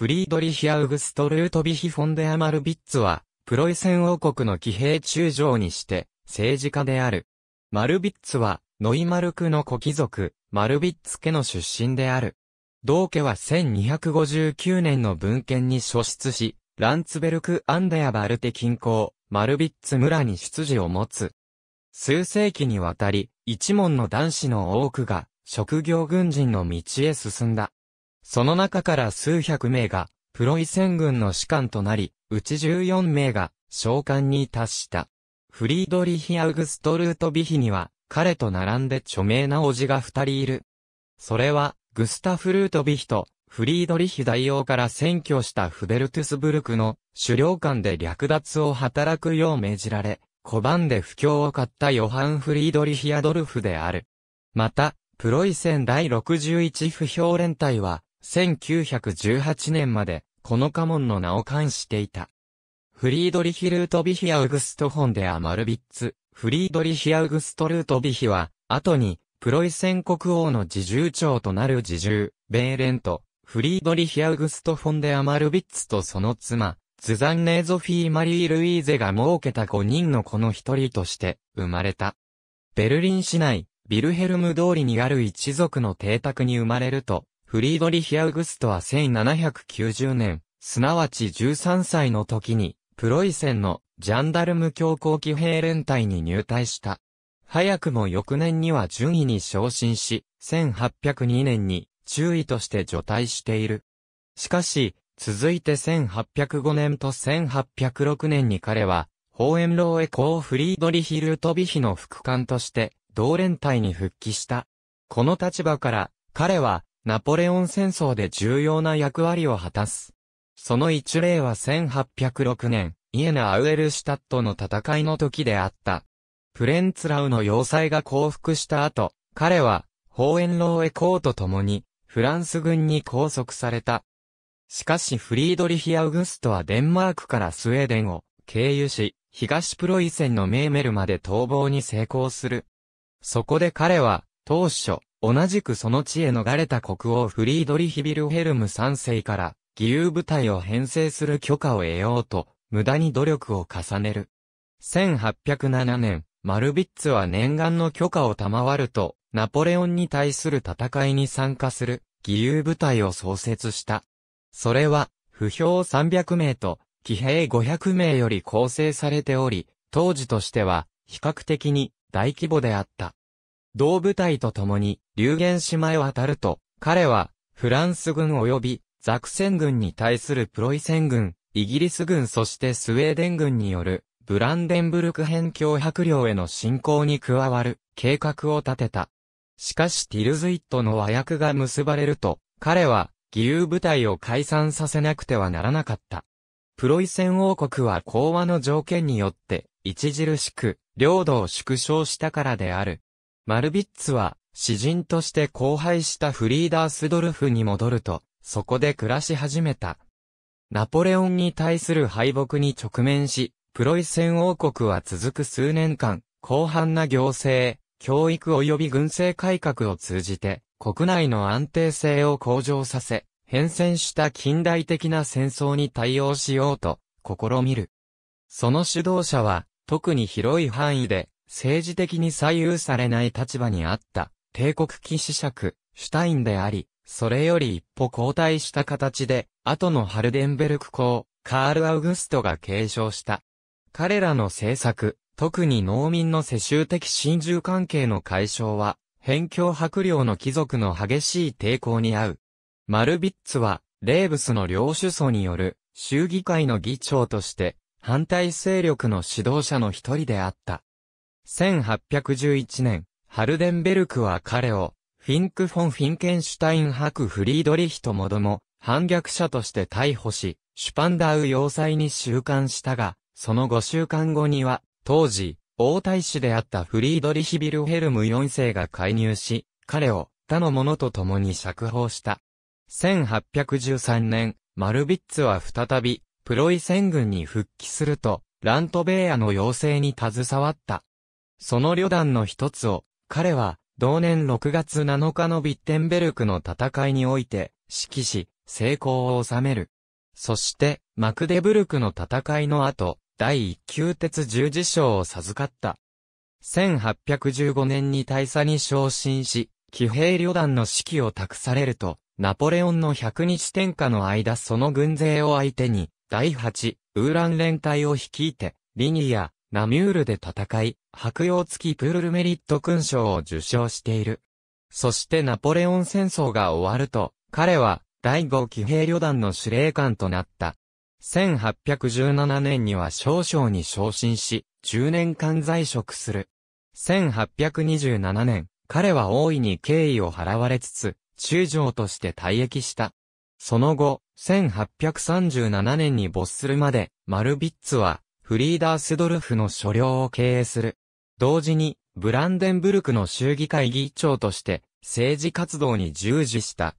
フリードリヒ・アウグスト・ルートビヒ・フォンデ・アマルビッツは、プロイセン王国の騎兵中将にして、政治家である。マルビッツは、ノイマルクの古貴族、マルビッツ家の出身である。同家は1259年の文献に所出し、ランツベルク・アンデア・バルテ近郊、マルビッツ村に出自を持つ。数世紀にわたり、一門の男子の多くが、職業軍人の道へ進んだ。その中から数百名が、プロイセン軍の士官となり、うち14名が、召喚に達した。フリードリヒ・アウグストルート・ビヒには、彼と並んで著名な叔父が二人いる。それは、グスタフ・ルート・ビヒと、フリードリヒ大王から占拠したフベルトゥスブルクの狩猟官で略奪を働くよう命じられ、拒んで不況を買ったヨハン・フリードリヒ・アドルフである。また、プロイセン第61不評連隊は、1918年まで、この家紋の名を冠していた。フリードリヒ・ルートビヒ・アウグスト・ホンデア・マルビッツ、フリードリヒ・アウグスト・ルートビヒは、後に、プロイセン国王の自重長となる自重、ベーレント、フリードリヒ・アウグスト・フォンデア・マルビッツとその妻、ズザンネーゾフィー・マリー・ルイーゼが設けた5人の子の一人として生まれた。ベルリン市内、ビルヘルム通りにある一族の邸宅に生まれると、フリードリヒ・アウグストは1790年、すなわち13歳の時に、プロイセンのジャンダルム教皇騎兵連隊に入隊した。早くも翌年には順位に昇進し、1802年に中位として除隊している。しかし、続いて1805年と1806年に彼は、ホーエンローエコーフリードリヒ・ルートビヒの副官として、同連隊に復帰した。この立場から、彼は、ナポレオン戦争で重要な役割を果たす。その一例は1806年、イエナ・アウエルシュタットの戦いの時であった。プレンツラウの要塞が降伏した後、彼は、ホーエンローエーと共に、フランス軍に拘束された。しかしフリードリヒ・アウグストはデンマークからスウェーデンを経由し、東プロイセンのメーメルまで逃亡に成功する。そこで彼は、当初、同じくその地へ逃れた国王フリードリヒビルヘルム3世から、義勇部隊を編成する許可を得ようと、無駄に努力を重ねる。1807年、マルビッツは念願の許可を賜ると、ナポレオンに対する戦いに参加する、義勇部隊を創設した。それは、不評300名と、騎兵500名より構成されており、当時としては、比較的に大規模であった。同部隊と共に、流言島へ渡ると、彼は、フランス軍及び、ザクセン軍に対するプロイセン軍、イギリス軍そしてスウェーデン軍による、ブランデンブルク辺境百領への侵攻に加わる、計画を立てた。しかしティルズイットの和訳が結ばれると、彼は、義勇部隊を解散させなくてはならなかった。プロイセン王国は講和の条件によって、著しく、領土を縮小したからである。マルビッツは、詩人として荒廃したフリーダースドルフに戻ると、そこで暮らし始めた。ナポレオンに対する敗北に直面し、プロイセン王国は続く数年間、広範な行政、教育及び軍政改革を通じて、国内の安定性を向上させ、変遷した近代的な戦争に対応しようと、試みる。その指導者は、特に広い範囲で、政治的に左右されない立場にあった帝国騎士爵、シュタインであり、それより一歩後退した形で、後のハルデンベルク公、カール・アウグストが継承した。彼らの政策、特に農民の世襲的親中関係の解消は、辺境白領の貴族の激しい抵抗に遭う。マルビッツは、レーブスの領主層による、衆議会の議長として、反対勢力の指導者の一人であった。1811年、ハルデンベルクは彼を、フィンク・フォン・フィンケンシュタインク・フリードリヒともども、反逆者として逮捕し、シュパンダウ要塞に収監したが、その5週間後には、当時、王太子であったフリードリヒ・ビルヘルム4世が介入し、彼を他の者と共に釈放した。1813年、マルビッツは再び、プロイセン軍に復帰すると、ラントベーアの要請に携わった。その旅団の一つを、彼は、同年6月7日のビッテンベルクの戦いにおいて、指揮し、成功を収める。そして、マクデブルクの戦いの後、第1級鉄十字章を授かった。1815年に大佐に昇進し、騎兵旅団の指揮を託されると、ナポレオンの百日天下の間その軍勢を相手に、第8、ウーラン連隊を率いて、リニア、ナミュールで戦い、白洋付きプールメリット勲章を受賞している。そしてナポレオン戦争が終わると、彼は第5騎兵旅団の司令官となった。1817年には少将に昇進し、10年間在職する。1827年、彼は大いに敬意を払われつつ、中将として退役した。その後、1837年に没するまで、マルビッツは、フリーダースドルフの所領を経営する。同時に、ブランデンブルクの衆議会議長として、政治活動に従事した。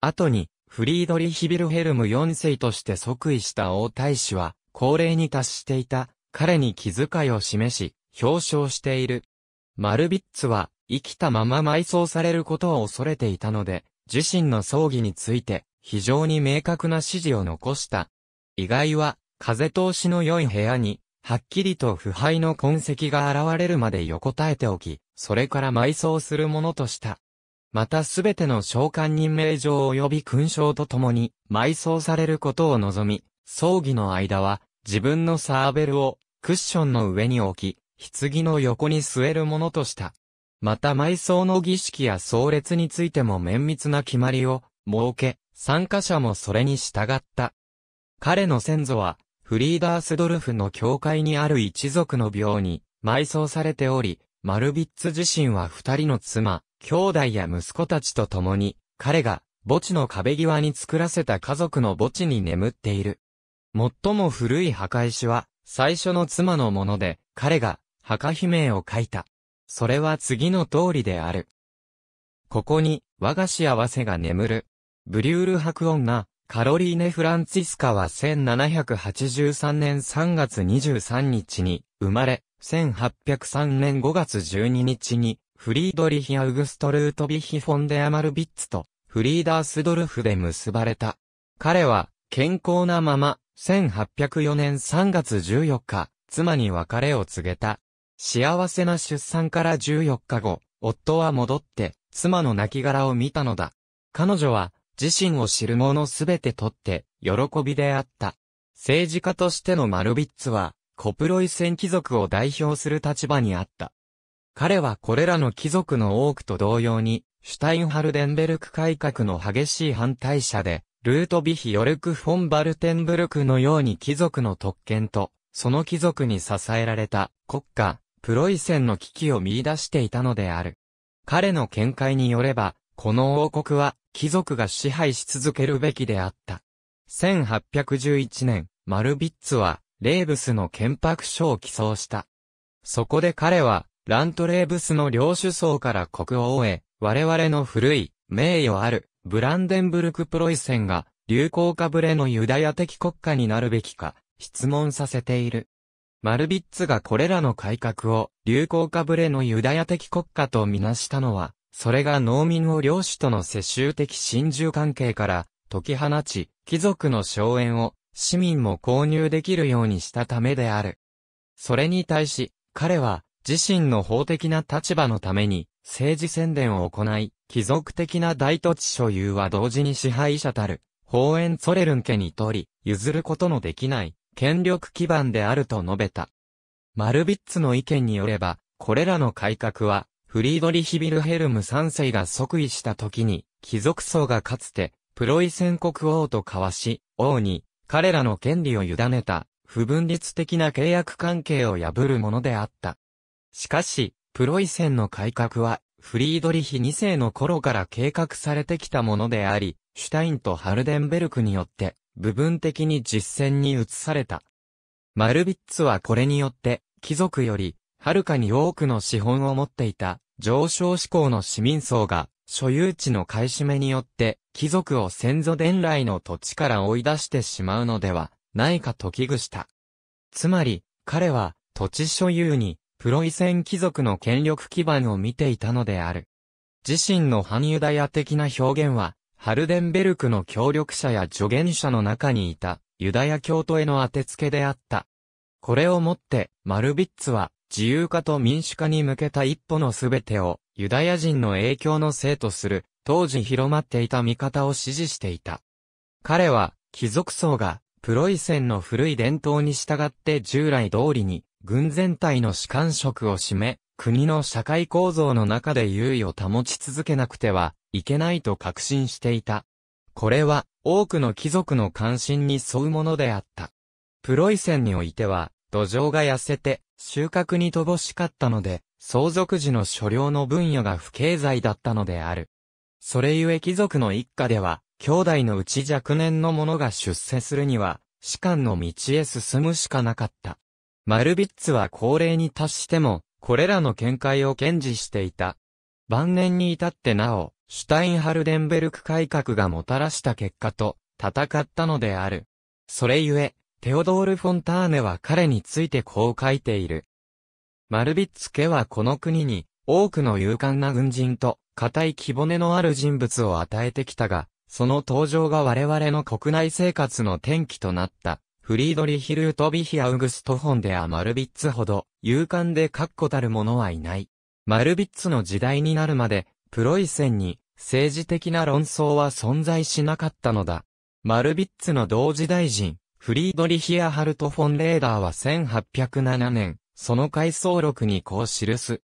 後に、フリードリヒビルヘルム4世として即位した王太子は、高齢に達していた、彼に気遣いを示し、表彰している。マルビッツは、生きたまま埋葬されることを恐れていたので、自身の葬儀について、非常に明確な指示を残した。意外は、風通しの良い部屋に、はっきりと腐敗の痕跡が現れるまで横たえておき、それから埋葬するものとした。またすべての召喚任命状及び勲章とともに埋葬されることを望み、葬儀の間は自分のサーベルをクッションの上に置き、棺の横に据えるものとした。また埋葬の儀式や葬列についても綿密な決まりを設け、参加者もそれに従った。彼の先祖はフリーダースドルフの教会にある一族の病に埋葬されており、マルビッツ自身は二人の妻、兄弟や息子たちと共に、彼が墓地の壁際に作らせた家族の墓地に眠っている。最も古い墓石は、最初の妻のもので、彼が墓碑名を書いた。それは次の通りである。ここに、我が幸せが眠る。ブリュール白音が、カロリーネ・フランツィスカは1783年3月23日に生まれ、1803年5月12日にフリードリヒ・アウグスト・ルートビヒ・フォンデ・アマルビッツとフリーダースドルフで結ばれた。彼は健康なまま1804年3月14日、妻に別れを告げた。幸せな出産から14日後、夫は戻って妻の亡骸を見たのだ。彼女は自身を知る者すべてとって、喜びであった。政治家としてのマルビッツは、コプロイセン貴族を代表する立場にあった。彼はこれらの貴族の多くと同様に、シュタインハルデンベルク改革の激しい反対者で、ルートビヒ・ヨルク・フォン・バルテンブルクのように貴族の特権と、その貴族に支えられた国家、プロイセンの危機を見出していたのである。彼の見解によれば、この王国は貴族が支配し続けるべきであった。1811年、マルビッツは、レーブスの憲白書を寄贈した。そこで彼は、ラントレーブスの領主層から国王へ、我々の古い、名誉ある、ブランデンブルク・プロイセンが、流行かぶれのユダヤ的国家になるべきか、質問させている。マルビッツがこれらの改革を、流行かぶれのユダヤ的国家とみなしたのは、それが農民を領主との世襲的親従関係から解き放ち、貴族の荘園を市民も購入できるようにしたためである。それに対し、彼は自身の法的な立場のために政治宣伝を行い、貴族的な大土地所有は同時に支配者たる、法園ソレルン家にとり、譲ることのできない、権力基盤であると述べた。マルビッツの意見によれば、これらの改革は、フリードリヒ・ビルヘルム3世が即位した時に、貴族層がかつて、プロイセン国王と交わし、王に、彼らの権利を委ねた、不分立的な契約関係を破るものであった。しかし、プロイセンの改革は、フリードリヒ2世の頃から計画されてきたものであり、シュタインとハルデンベルクによって、部分的に実践に移された。マルビッツはこれによって、貴族より、はるかに多くの資本を持っていた上昇志向の市民層が所有地の買い占めによって貴族を先祖伝来の土地から追い出してしまうのではないかと危惧した。つまり彼は土地所有にプロイセン貴族の権力基盤を見ていたのである。自身の反ユダヤ的な表現はハルデンベルクの協力者や助言者の中にいたユダヤ教徒への当て付けであった。これをもって、マルビッツは、自由化と民主化に向けた一歩のすべてを、ユダヤ人の影響のせいとする、当時広まっていた見方を支持していた。彼は、貴族層が、プロイセンの古い伝統に従って従来通りに、軍全体の士官職を占め、国の社会構造の中で優位を保ち続けなくてはいけないと確信していた。これは多くの貴族の関心に沿うものであった。プロイセンにおいては土壌が痩せて収穫に乏しかったので、相続時の所領の分野が不経済だったのである。それゆえ貴族の一家では、兄弟のうち若年の者が出世するには、士官の道へ進むしかなかった。マルビッツは高齢に達しても、これらの見解を堅持していた。晩年に至ってなお、シュタインハルデンベルク改革がもたらした結果と戦ったのである。それゆえ、テオドール・フォンターネは彼についてこう書いている。マルビッツ家はこの国に多くの勇敢な軍人と固い木骨のある人物を与えてきたが、その登場が我々の国内生活の転機となった。フリードリヒ・ルートビヒ・アウグスト・フォンデア・マルビッツほど、勇敢で確固たる者はいない。マルビッツの時代になるまで、プロイセンに政治的な論争は存在しなかったのだ。マルビッツの同時代人、フリードリヒア・ハルト・フォン・レーダーは1807年、その回想録にこう記す。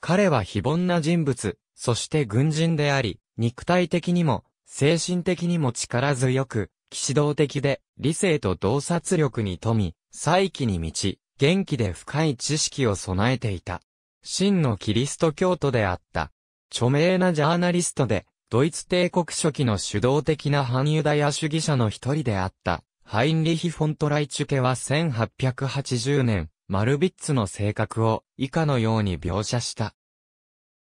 彼は非凡な人物、そして軍人であり、肉体的にも、精神的にも力強く、騎士道的で、理性と洞察力に富み、再起に満ち、元気で深い知識を備えていた。真のキリスト教徒であった。著名なジャーナリストで、ドイツ帝国初期の主導的な反ユダヤ主義者の一人であった。ハインリヒ・フォントライチュケは1880年、マルビッツの性格を以下のように描写した。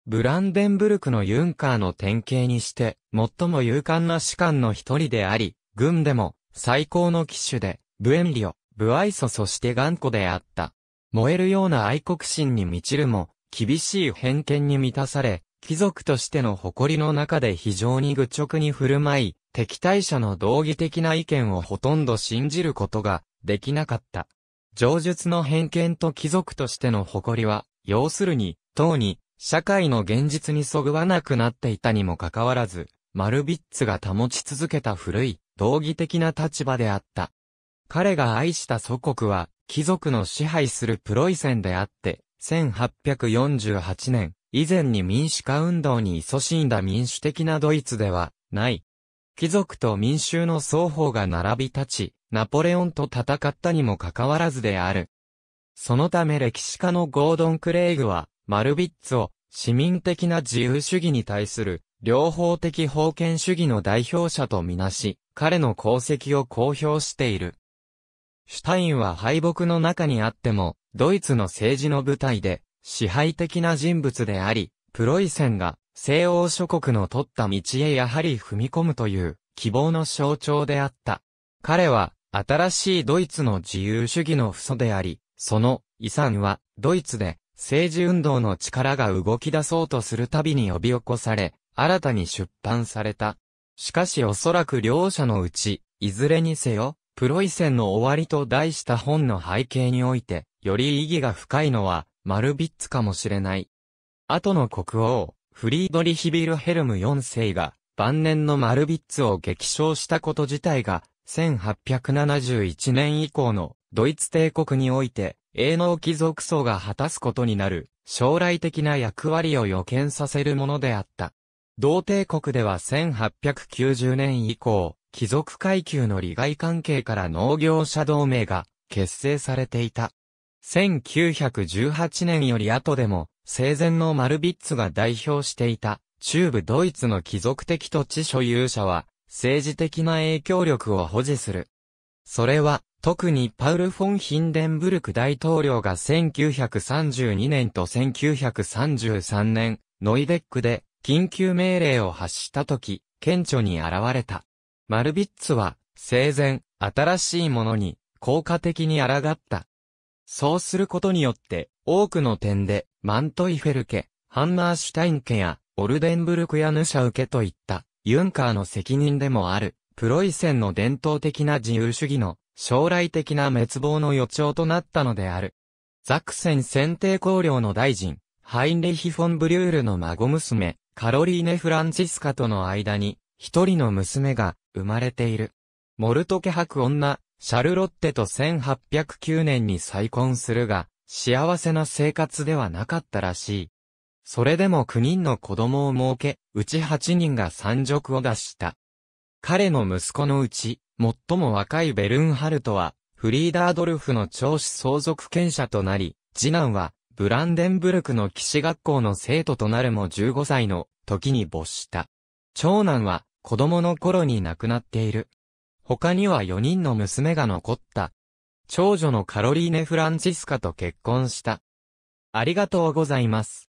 ブランデンブルクのユンカーの典型にして、最も勇敢な士官の一人であり、軍でも最高の騎手で、ブエリオ、ブアイソそして頑固であった。燃えるような愛国心に満ちるも、厳しい偏見に満たされ、貴族としての誇りの中で非常に愚直に振る舞い、敵対者の道義的な意見をほとんど信じることができなかった。上述の偏見と貴族としての誇りは、要するに、党に、社会の現実にそぐわなくなっていたにもかかわらず、マルビッツが保ち続けた古い、道義的な立場であった。彼が愛した祖国は、貴族の支配するプロイセンであって、1848年、以前に民主化運動に勤しんだ民主的なドイツでは、ない。貴族と民衆の双方が並び立ち、ナポレオンと戦ったにもかかわらずである。そのため歴史家のゴードン・クレイグは、マルビッツを市民的な自由主義に対する、両方的封建主義の代表者とみなし、彼の功績を公表している。シュタインは敗北の中にあっても、ドイツの政治の舞台で、支配的な人物であり、プロイセンが西欧諸国の取った道へやはり踏み込むという希望の象徴であった。彼は新しいドイツの自由主義の父祖であり、その遺産はドイツで政治運動の力が動き出そうとするたびに呼び起こされ、新たに出版された。しかしおそらく両者のうち、いずれにせよ、プロイセンの終わりと題した本の背景において、より意義が深いのは、マルビッツかもしれない。後の国王、フリードリヒビルヘルム4世が晩年のマルビッツを激賞したこと自体が1871年以降のドイツ帝国において営農貴族層が果たすことになる将来的な役割を予見させるものであった。同帝国では1890年以降、貴族階級の利害関係から農業者同盟が結成されていた。1918年より後でも生前のマルビッツが代表していた中部ドイツの貴族的土地所有者は政治的な影響力を保持する。それは特にパウル・フォン・ヒンデンブルク大統領が1932年と1933年、ノイデックで緊急命令を発した時、顕著に現れた。マルビッツは、生前、新しいものに、効果的に抗った。そうすることによって、多くの点で、マントイフェル家、ハンマーシュタイン家や、オルデンブルクやヌシャウ家といった、ユンカーの責任でもある、プロイセンの伝統的な自由主義の将来的な滅亡の予兆となったのである。ザクセン選定公領の大臣、ハインリヒ・フォン・ブリュールの孫娘、カロリーネ・フランチスカとの間に、一人の娘が生まれている。モルト家博女、シャルロッテと1809年に再婚するが、幸せな生活ではなかったらしい。それでも9人の子供を設け、うち8人が産塾を出した。彼の息子のうち、最も若いベルンハルトは、フリーダードルフの長子相続権者となり、次男は、ブランデンブルクの騎士学校の生徒となるも15歳の時に没した。長男は、子供の頃に亡くなっている。他には4人の娘が残った。長女のカロリーネ・フランチスカと結婚した。ありがとうございます。